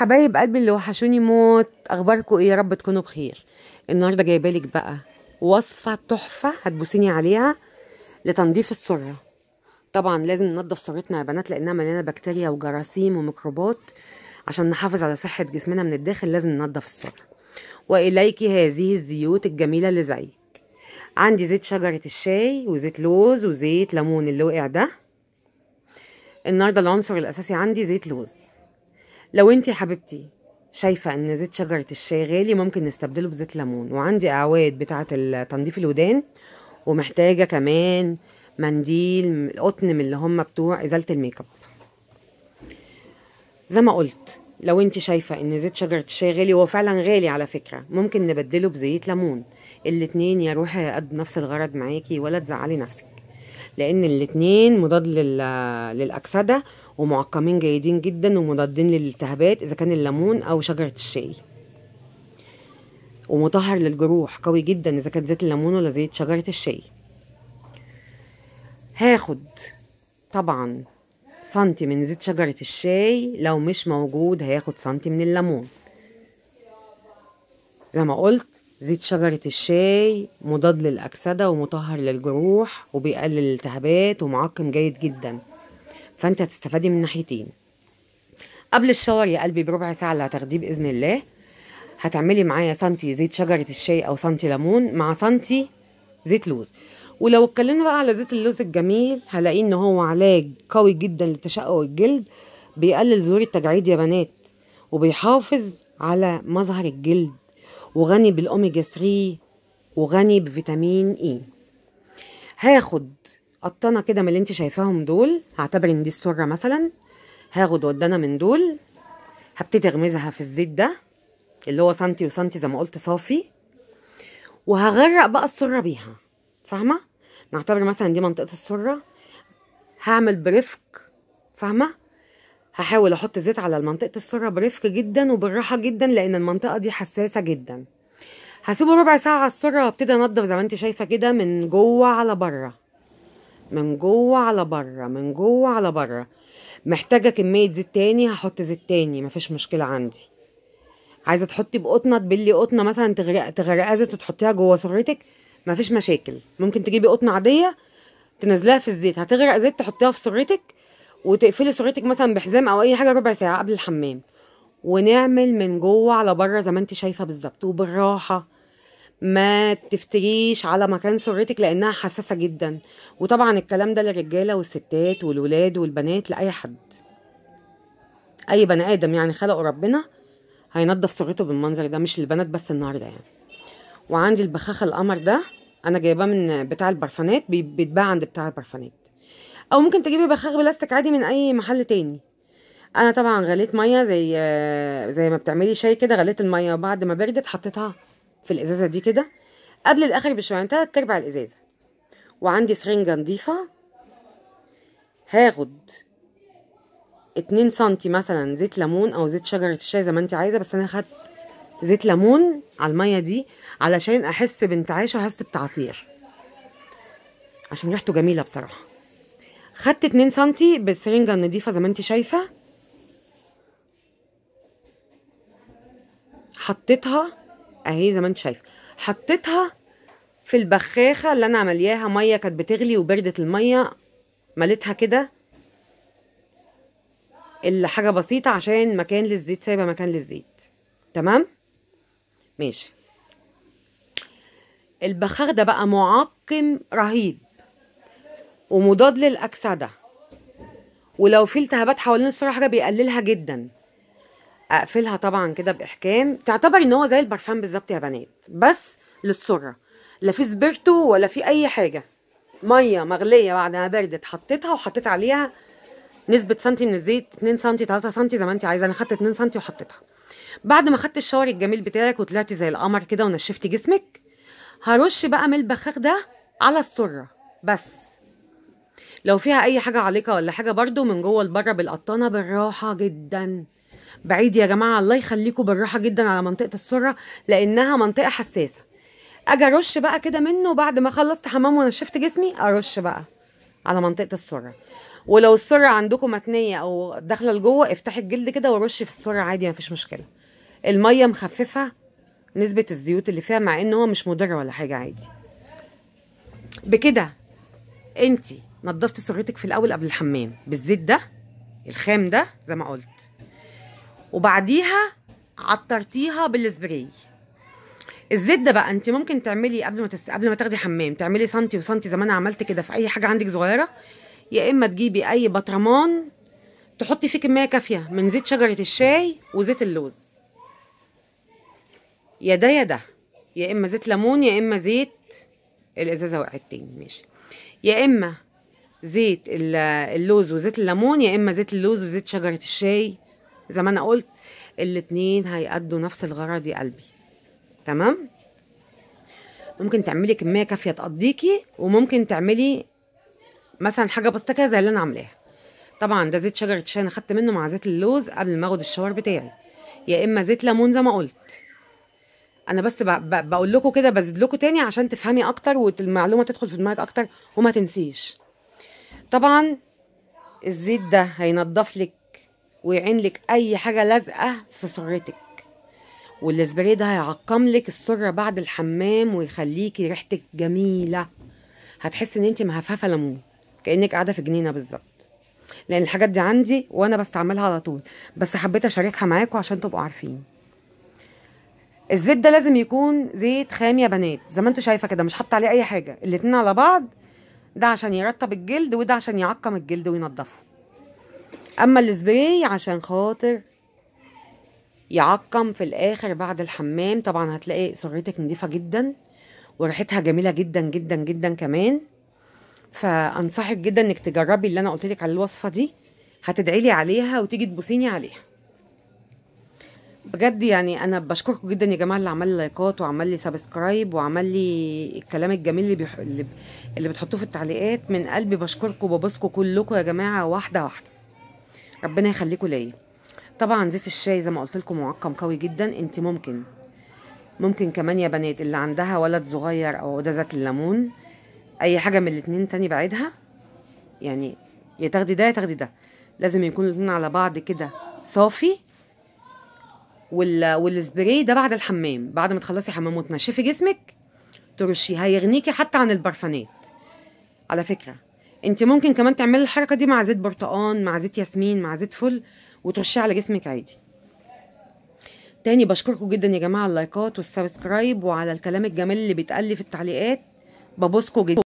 حبايب قلبي اللي وحشوني موت اخباركم ايه يا رب تكونوا بخير النهارده جايبه لك بقى وصفه تحفه هتبوسيني عليها لتنظيف السره طبعا لازم ننضف سرتنا يا بنات لانها مليانه بكتيريا وجراثيم وميكروبات عشان نحافظ على صحه جسمنا من الداخل لازم ننضف السره واليكي هذه الزيوت الجميله اللي زيك عندي زيت شجره الشاي وزيت لوز وزيت ليمون اللي وقع ده النهارده العنصر الاساسي عندي زيت لوز لو انت حبيبتي شايفة ان زيت شجرة الشاي غالي ممكن نستبدله بزيت ليمون وعندي اعواد بتاعة تنظيف الودان ومحتاجة كمان منديل قطن من اللي هم بتوع ازالة الميك اب زي ما قلت لو انت شايفة ان زيت شجرة الشاي غالي هو فعلا غالي على فكرة ممكن نبدله بزيت ليمون الاتنين يا روحي قد نفس الغرض معاكي ولا تزعلي نفسك لان الاتنين مضاد للاكسدة ومعقمين جيدين جدا ومضادين للالتهابات اذا كان الليمون او شجره الشاي ومطهر للجروح قوي جدا اذا كان زيت الليمون ولا زيت شجره الشاي هاخد طبعا سنتي من زيت شجرة الشاي لو مش موجود هياخد سنتي من الليمون زي ما قلت زيت شجرة الشاي مضاد للأكسدة ومطهر للجروح وبيقلل الالتهابات ومعقم جيد جدا فانت هتستفادي من ناحيتين قبل الشاور يا قلبي بربع ساعه اللي هتاخديه باذن الله هتعملي معايا سنتي زيت شجره الشاي او سنتي ليمون مع سنتي زيت لوز ولو اتكلمنا بقى على زيت اللوز الجميل هلاقيه ان هو علاج قوي جدا لتشقق الجلد بيقلل ظهور التجاعيد يا بنات وبيحافظ على مظهر الجلد وغني بالاوميجا 3 وغني بفيتامين اي هاخد قطنه كده من اللي انت شايفاهم دول هعتبر ان دي السره مثلا هاخد ودانه من دول هبتدي اغمزها في الزيت ده اللي هو سنتي وسنتي زي ما قلت صافي وهغرق بقى السره بيها فاهمه نعتبر مثلا دي منطقه السره هعمل برفق فاهمه هحاول احط زيت على منطقه السره برفق جدا وبالراحه جدا لان المنطقه دي حساسه جدا هسيبه ربع ساعه على السره وابتدي انضف زي ما انت شايفه كده من جوه على بره من جوه على بره من جوه على بره محتاجة كمية زيت تاني هحط زيت تاني مفيش مشكلة عندي عايزة تحطي بقطنة تبلي قطنة مثلا تغرق تغرقها زيت وتحطيها جوه سرتك مفيش مشاكل ممكن تجيبي قطنة عادية تنزلها في الزيت هتغرق زيت تحطيها في سرتك وتقفلي سرتك مثلا بحزام او اي حاجة ربع ساعة قبل الحمام ونعمل من جوه على بره زي ما انت شايفة بالظبط وبالراحة ما تفتريش على مكان سرتك لانها حساسه جدا وطبعا الكلام ده للرجاله والستات والولاد والبنات لاي حد اي بني ادم يعني خلقه ربنا هينضف سرته بالمنظر ده مش للبنات بس النهارده يعني وعندي البخاخ القمر ده انا جايباه من بتاع البرفانات بيتباع عند بتاع البرفانات او ممكن تجيبي بخاخ بلاستيك عادي من اي محل تاني انا طبعا غليت ميه زي زي ما بتعملي شاي كده غليت الميه وبعد ما بردت حطيتها في الازازه دي كده قبل الاخر بشويه تلات ارباع الازازه وعندي سرنجه نضيفه هاخد اتنين سنتي مثلا زيت ليمون او زيت شجره الشاي زي ما انت عايزه بس انا خدت زيت ليمون على الميه دي علشان احس بانتعاشه احس بتعطير عشان ريحته جميله بصراحه خدت اتنين سنتي بالسرنجه النضيفه زي ما انت شايفه حطيتها اهي زي ما انت شايفه حطيتها في البخاخه اللي انا عملياها ميه كانت بتغلي وبردت الميه مليتها كده اللي حاجه بسيطه عشان مكان للزيت سايبه مكان للزيت تمام ماشي البخاخ ده بقى معقم رهيب ومضاد للاكسده ولو في التهابات حوالين السرعه حاجه بيقللها جدا اقفلها طبعا كده باحكام تعتبر ان هو زي البرفان بالظبط يا بنات بس للسره لا في سبيرتو ولا في اي حاجه ميه مغليه بعد ما بردت حطيتها وحطيت عليها نسبه سنتي من الزيت 2 سنتي 3 سنتي زي ما انت عايزه انا خدت 2 سنتي وحطيتها بعد ما خدت الشاور الجميل بتاعك وطلعتي زي القمر كده ونشفتي جسمك هرش بقى من البخاخ ده على السره بس لو فيها اي حاجه عالقه ولا حاجه برده من جوه لبره بالقطانه بالراحه جدا بعيد يا جماعه الله يخليكم بالراحه جدا على منطقه السره لانها منطقه حساسه اجي ارش بقى كده منه بعد ما خلصت حمام ونشفت جسمي ارش بقى على منطقه السره ولو السره عندكم متنيه او داخله لجوه افتحي الجلد كده ورش في السره عادي مفيش مشكله الميه مخففه نسبه الزيوت اللي فيها مع ان هو مش مضر ولا حاجه عادي بكده انت نضفتي سرتك في الاول قبل الحمام بالزيت ده الخام ده زي ما قلت وبعديها عطرتيها بالسبراي الزيت ده بقى انت ممكن تعملي قبل ما تس... قبل ما تاخدي حمام تعملي سنتي وسنتي زي ما انا عملت كده في اي حاجه عندك صغيره يا اما تجيبي اي بطرمان تحطي فيه كميه كافيه من زيت شجره الشاي وزيت اللوز يا ده يا ده يا اما زيت ليمون يا اما زيت الازازه وقعت تاني ماشي يا اما زيت اللوز وزيت الليمون يا اما زيت اللوز وزيت شجره الشاي زي ما انا قلت الاتنين هيأدوا نفس الغرض يا قلبي تمام ممكن تعملي كميه كافيه تقضيكي وممكن تعملي مثلا حاجه بسيطه كده زي اللي انا عاملاها طبعا ده زيت شجره الشاي انا خدت منه مع زيت اللوز قبل ما اخد الشاور بتاعي يا اما زيت ليمون زي ما قلت انا بس بقول لكم كده بزيد لكم تاني عشان تفهمي اكتر والمعلومه تدخل في دماغك اكتر وما تنسيش طبعا الزيت ده هينضف لك ويعين لك اي حاجه لازقه في سرتك والاسبري ده هيعقم لك السره بعد الحمام ويخليكي ريحتك جميله هتحسي ان انت مهفهفه ليمون كانك قاعده في جنينه بالظبط لان الحاجات دي عندي وانا بستعملها على طول بس حبيت اشاركها معاكم عشان تبقوا عارفين الزيت ده لازم يكون زيت خام يا بنات زي ما انتوا شايفه كده مش حاطه عليه اي حاجه الاتنين على بعض ده عشان يرطب الجلد وده عشان يعقم الجلد وينضفه اما السبراي عشان خاطر يعقم في الاخر بعد الحمام طبعا هتلاقي سريتك نضيفه جدا وريحتها جميله جدا جدا جدا كمان فانصحك جدا انك تجربي اللي انا قلت لك على الوصفه دي هتدعي لي عليها وتيجي تبوسيني عليها بجد يعني انا بشكركم جدا يا جماعه اللي عمل لايكات وعمل لي سبسكرايب وعمل لي الكلام الجميل اللي بيح... اللي بتحطوه في التعليقات من قلبي بشكركم وببوسكم كلكم يا جماعه واحده واحده ربنا يخليكوا ليا طبعا زيت الشاي زي ما قلت لكم معقم قوي جدا انت ممكن ممكن كمان يا بنات اللي عندها ولد صغير او ده زيت الليمون اي حاجه من الاتنين تاني بعيدها يعني يا تاخدي ده يا تاخدي ده لازم يكون الاتنين على بعض كده صافي وال والسبراي ده بعد الحمام بعد ما تخلصي حمام وتنشفي جسمك ترشيه هيغنيكي حتى عن البرفانات على فكره انت ممكن كمان تعملي الحركه دي مع زيت برتقان مع زيت ياسمين مع زيت فل وترشيه على جسمك عادي تاني بشكركم جدا يا جماعه على اللايكات والسبسكرايب وعلى الكلام الجميل اللي بيتقال في التعليقات ببوسكوا جدا